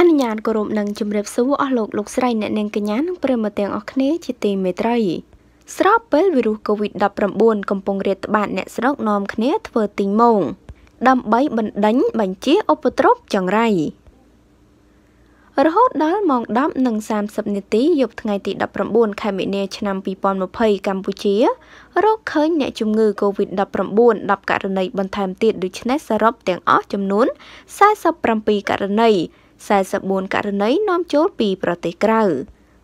អនុញ្ញាតគោរពនិងជម្រាបសួរអស់លោកលោកស្រីអ្នកនាងកញ្ញានិងប្រិមត្តទាំងអស់គ្នាជាទីមេត្រីស្របពេលវីរុស COVID-19 កំពុងរាតត្បាតអ្នកស្រុកនាំគ្នាធ្វើទីងម៉ងដើម្បីបណ្ដេញបញ្ជាឧបទ្រពចង្រៃរហូតដល់ម៉ោង10:30នាទីយប់ថ្ងៃទី19ខែមីនាឆ្នាំ2020កម្ពុជារកឃើញអ្នកជំងឺ COVID-19 10ករណីបន្ថែមទៀតដូច្នេះសរុបទាំងអស់ចំនួន47ករណី44ករណីនាំចូលពី ប្រទេសក្រៅ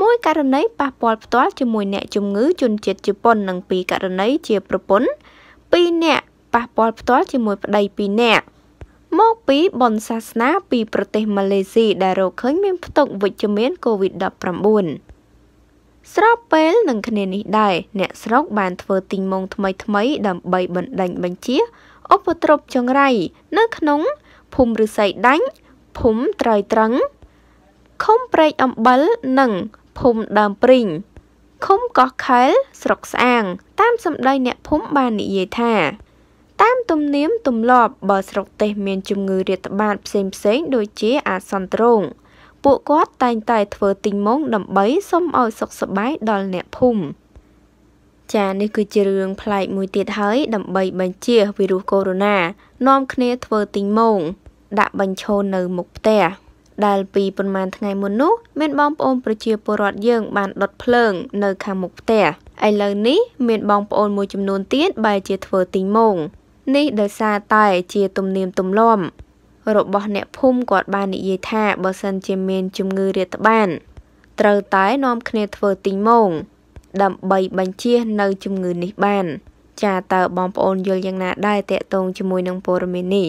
មួយករណីប៉ះពាល់ផ្ទាល់ជាមួយអ្នកជំងឺជនជាតិជប៉ុន និងពីរករណីជាប្រពន្ធ2នាក់ប៉ះពាល់ផ្ទាល់ជាមួយប្តី2នាក់មកពីបុណ្យសាសនាពី ប្រទេសម៉ាឡេស៊ីដែលរកឃើញ មានផ្ទុកវិជ្ជមាន COVID-19 ស្របពេល នឹងគ្នានេះដែរអ្នកស្រុកបានធ្វើទីងមងថ្មី ថ្មី ដើម្បីបណ្ដេញបញ្ជាឧបទ្រពចង្រៃនៅ ក្នុងភូមិឫស្សីដាញ់ភូមិត្រយត្រឹងឃុំព្រែកអំបិលនិងភូមិដើមព្រីងឃុំកោះខែលស្រុកស្អាងតាមសម្ដីអ្នកភូមិបាននិយាយថា តាម ទំនៀមទម្លាប់បើស្រុកទេសមានជំងឺរាតត្បាតផ្សេងផ្សេង ដូចជាអាសន្នរោងពួកគាត់តែងតែធ្វើទិញមុងដើម្បីសុំឲ្យសុខសប្បាយដល់អ្នកភូមិចានេះគឺជារឿងប្លែកមួយទៀតហើយដើម្បីបញ្ជាវីរុសកូវីដ -19 នាំគ្នាធ្វើទិញមុងដាក់បញ្ឈរនៅមុខផ្ទះដែលពីប៉ុន្មានថ្ងៃមុននោះមានបងប្អូនប្រជាពលរដ្ឋយើងបានដុតភ្លើងនៅខាងមុខផ្ទះឥឡូវនេះមានបងប្អូនមួយចំនួនទៀតបែរជាធ្វើទីងម៉ងនេះដោយសារតែជាទំនៀមទម្លាប់របស់អ្នកភូមិគាត់បាននិយាយថាបើសិនជាមានជំងឺរាតត្បានត្រូវតែនាំគ្នាធ្វើទីងម៉ងដើម្បីបញ្ជៀសនៅជំងឺនេះបាន ចាតើបងប្អូនយល់យ៉ាងណាដែរតកតងជាមួយនឹងព័ត៌មាននេះ